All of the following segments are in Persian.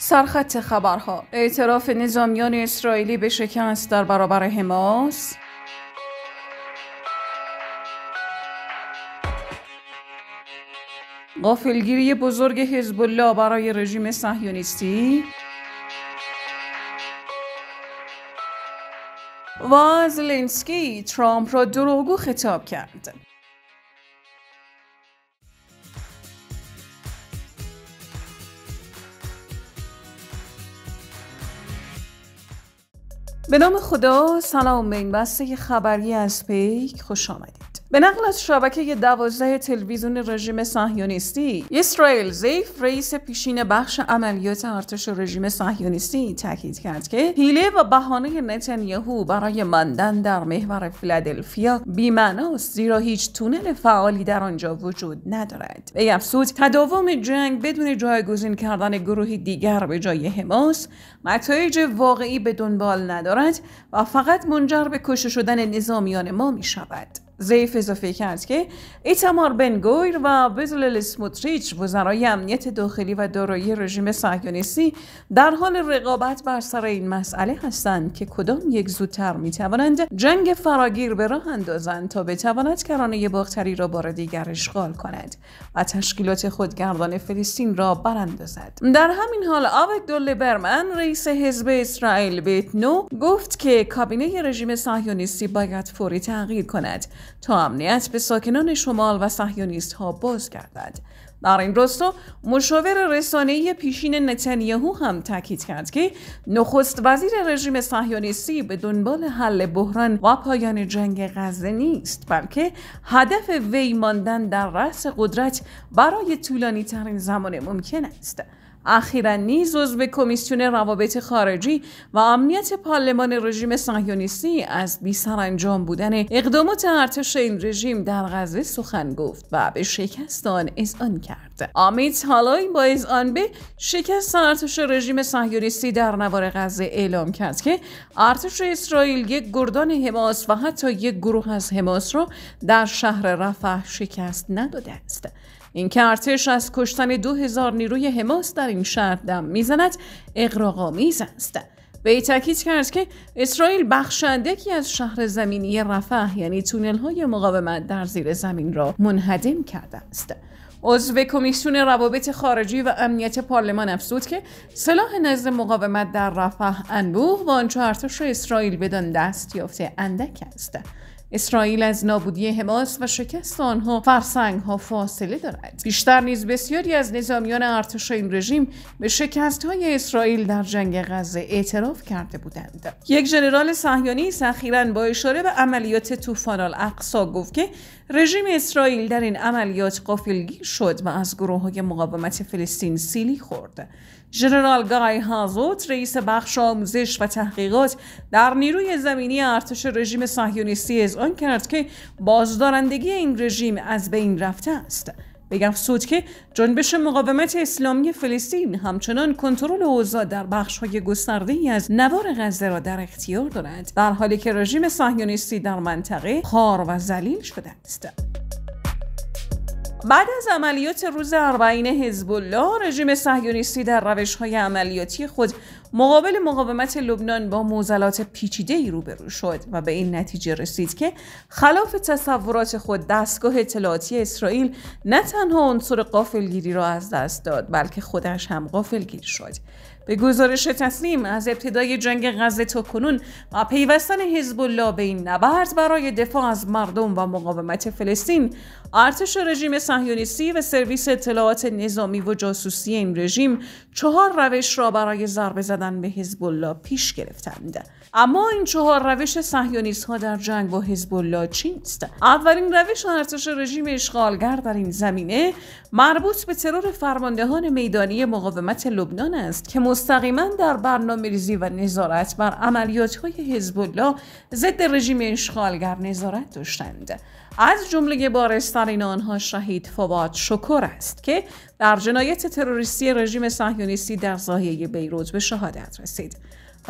سرخط خبرها اعتراف نظامیان اسرائیلی به شکست در برابر حماس غافلگیری بزرگ حزب الله برای رژیم صهیونیستی و زلنسکی ترامپ را دروغگو خطاب کرد به نام خدا سلام این بسته خبری از پیک خوش آمدید به نقل از شبکه دوازده تلویزیون رژیم صهیونیستی اسرائیل زیف رئیس پیشین بخش عملیات ارتش رژیم صهیونیستی تاکید کرد که حیله و بهانه نتانیاهو برای ماندن در محور فیلادلفیا بیمعناست زیرا هیچ تونل فعالی در آنجا وجود ندارد به افسود تداوم جنگ بدون جایگزین کردن گروهی دیگر به جای حماس نتایج واقعی به دنبال ندارد و فقط منجر به کشته شدن نظامیان ما می شود زیف اضافه کرد که ایتمار بنگویر و بزلل سموتریچ وزرای امنیت داخلی و دارایی رژیم صهیونیستی در حال رقابت بر سر این مسئله هستند که کدام یک زودتر می توانند جنگ فراگیر به راه اندازند تا بتواند کرانه باختری را بار دیگر اشغال کند و تشکیلات خودگردان فلسطین را براندازد در همین حال دوله برمن رئیس حزب اسرائیل بیت نو گفت که کابینه رژیم صهیونیستی باید فوری تغییر کند تا امنیت به ساکنان شمال و صهیونیست ها بازگردد در این راستا مشاور رسانه پیشین نتانیاهو هم تاکید کرد که نخست وزیر رژیم صهیونیستی به دنبال حل بحران و پایان جنگ غزه نیست بلکه هدف وی ماندن در رأس قدرت برای طولانی ترین زمان ممکن است اخیرا نیز عضو کمیسیون روابط خارجی و امنیت پارلمان رژیم صهیونیستی از بیسرانجام بودن اقدامات ارتش این رژیم در غزه سخن گفت و به شکست آن اذعان کرد آمیت حالای با اذعان به شکست ارتش رژیم صهیونیستی در نوار غزه اعلام کرد که ارتش اسرائیل یک گردان حماس و حتی یک گروه از حماس را در شهر رفح شکست نداده است اینکه ارتش از کشتن دو هزار نیروی حماس در این شهر دم میزند اقراق‌آمیز است وی تاکید کرد که اسرائیل بخشندکی از شهر زمینی رفح یعنی تونل های مقاومت در زیر زمین را منهدم کرده است عضو کمیسیون روابط خارجی و امنیت پارلمان افزود که سلاح نزد مقاومت در رفح انبوه و آنچه ارتش اسرائیل بدان دست یافته اندک است اسرائیل از نابودی حماس و شکست آنها فرسنگ ها فاصله دارد بیشتر نیز بسیاری از نظامیان ارتش این رژیم به شکست های اسرائیل در جنگ غزه اعتراف کرده بودند یک ژنرال صهیونی اخیرا با اشاره به عملیات طوفان الاقصا گفت که رژیم اسرائیل در این عملیات قافلگیر شد و از گروه های مقاومت فلسطین سیلی خورد ژنرال گای هازوت رئیس بخش آموزش و تحقیقات در نیروی زمینی ارتش رژیم صهیونیستی آن کرد که بازدارندگی این رژیم از بین رفته است سود که جنبش مقاومت اسلامی فلسطین همچنان کنترل اوضاع در گسترده ای از نوار غزه را در اختیار دارد در حالی که رژیم صهیونیستی در منطقه خار و زلیل شده است بعد از عملیات روز اربعین حزب الله رژیم صهیونیستی در روش عملیاتی خود مقابل مقاومت لبنان با موزلات پیچیده ای روبرو شد و به این نتیجه رسید که خلاف تصورات خود دستگاه اطلاعاتی اسرائیل نه تنها عنصر قافلگیری را از دست داد بلکه خودش هم قافلگیر شد به گزارش تسلیم از ابتدای جنگ غزه تا کنون و پیوستن حزب الله به این نبرد برای دفاع از مردم و مقاومت فلسطین ارتش رژیم صهیونیستی و سرویس اطلاعات نظامی و جاسوسی این رژیم چهار روش را برای ضربه به حزب الله پیش گرفتند. اما این چهار روش صهیونیست ها در جنگ با حزب الله چیست اولین روش ارتش رژیم اشغالگر در این زمینه مربوط به ترور فرماندهان میدانی مقاومت لبنان است که مستقیما در برنامه ریزی و نظارت بر عملیات های حزب الله ضد رژیم اشغالگر نظارت داشتند از جمله بارسترین آنها شهید فواد شکر است که در جنایت تروریستی رژیم صهیونیستی در زاهیه بیروت به شهادت رسید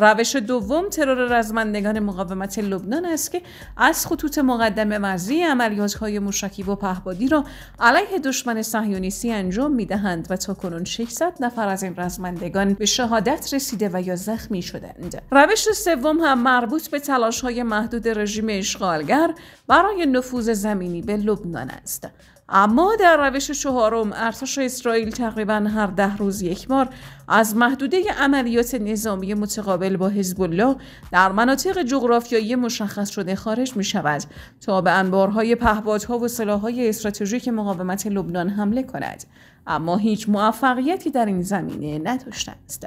روش دوم ترور رزمندگان مقاومت لبنان است که از خطوط مقدم مرزی عملیاتهای موشکی و پهبادی را علیه دشمن صهیونیستی انجام میدهند و تاکنون 600 نفر از این رزمندگان به شهادت رسیده و یا زخمی شدند روش سوم هم مربوط به تلاشهای محدود رژیم اشغالگر برای نفوذ زمینی به لبنان است اما در روش چهارم ارتش اسرائیل تقریبا هر ده روز یک بار از محدوده عملیات نظامی متقابل با حزب الله در مناطق جغرافیایی مشخص شده خارج می شود تا به انبارهای پهپادها و سلاحهای استراتژیک مقاومت لبنان حمله کند اما هیچ موفقیتی در این زمینه نداشته است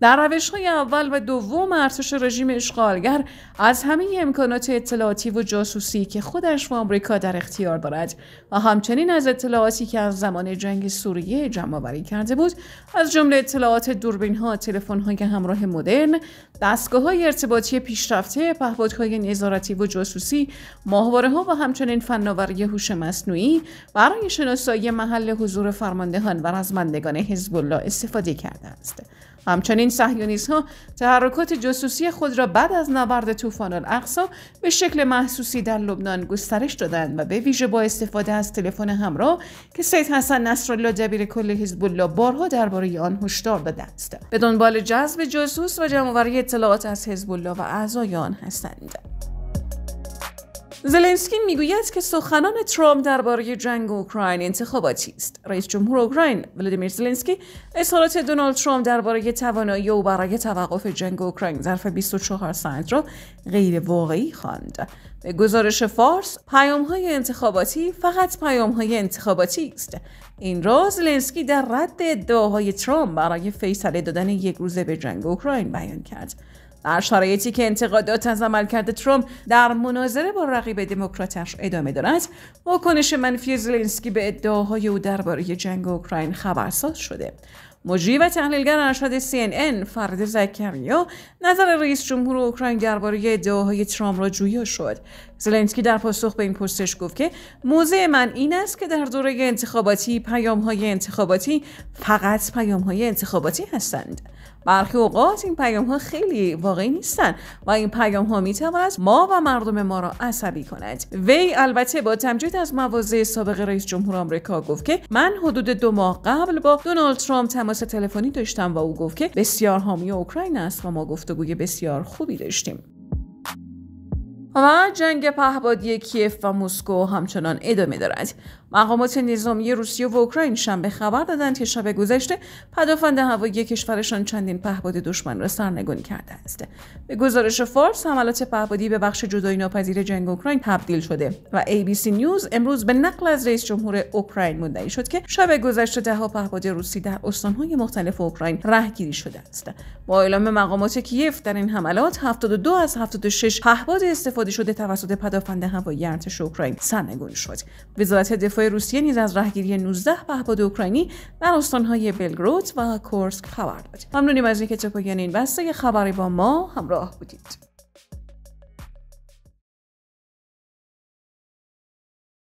در روشهای اول و دوم ارتش رژیم اشغالگر از همه امکانات اطلاعاتی و جاسوسی که خودش و آمریکا در اختیار دارد و همچنین از اطلاعاتی که از زمان جنگ سوریه جمع آوری کرده بود از جمله اطلاعات دوربین ها تلفن های همراه مدرن دستگاه های ارتباطی پیشرفته پهپادهای نظارتی و جاسوسی ماهواره ها و همچنین فناوری هوش مصنوعی برای شناسایی محل حضور فرماندهان و رزمندگان حزب الله استفاده کرده است همچنین صهیونیست ها تحرکات جاسوسی خود را بعد از نبرد طوفان الاقصا به شکل محسوسی در لبنان گسترش دادند و به ویژه با استفاده از تلفن همراه که سید حسن نصرالله دبیر کل حزب الله بارها درباره آن هشدار داده است به دنبال جذب جاسوس و جمعآوری اطلاعات از حزب الله و اعضای آن هستند زلنسکی میگوید که سخنان ترامپ درباره جنگ اوکراین انتخاباتی است رئیس جمهور اوکراین ولادیمیر زلنسکی اظهارات دونالد ترامپ درباره توانایی او برای توقف جنگ اوکراین ظرف 24 ساعت را غیر واقعی خواند به گزارش فارس پیام های انتخاباتی فقط پیام های انتخاباتی است این را زلنسکی در رد ادعاهای ترامپ برای فیصله دادن یک روزه به جنگ اوکراین بیان کرد در شرایطی که انتقادات از عملکرد ترامپ در مناظره با رقیب دموکراتش ادامه دارد واکنش منفی زلنسکی به ادعاهای او درباره جنگ اوکراین خبرساز شده مجری و تحلیلگر ارشد CNN فرد زکریا نظر رئیس جمهور اوکراین درباره ادعاهای ترامپ را جویا شد زلنسکی در پاسخ به این پرسش گفت که موضع من این است که در دوره انتخاباتی پیام های انتخاباتی فقط پیام های انتخاباتی هستند برخی اوقات این پیام ها خیلی واقعی نیستند و این پیام ها می تواند ما و مردم ما را عصبی کند وی البته با تمجید از مواضع سابق رئیس جمهور آمریکا گفت که من حدود دو ماه قبل با دونالد ترامپ تماس تلفنی داشتم و او گفت که بسیار حامی اوکراین است و ما گفتگوی بسیار خوبی داشتیم و جنگ پهبادی کیف و موسکو همچنان ادامه دارد مقامات نظامی روسیه و اوکراین شنبه خبر دادند که شب گذشته پدافند هوایی کشورشان چندین پهباد دشمن را سرنگون کرده است به گزارش فارس حملات پهبادی به بخش جدایی ناپذیر جنگ اوکراین تبدیل شده و ABC نیوز امروز به نقل از رئیس جمهور اوکراین مدعی شد که شب گذشته دهها پهباد روسی در استانهای مختلف اوکراین رهگیری شده است با اعلام مقامات کیف در این حملات 72 از 76 پهپاد استفاده شده توسط پدافند هوایی ارتش اوکراین سرنگون شد وزارت دفاع روسیه نیز از رهگیری 19 پهپاد اوکراینی در استانهای بلگروت و کورسک خبر داد ممنونیم از اینکه تا پایان این بسته خبری با ما همراه بودید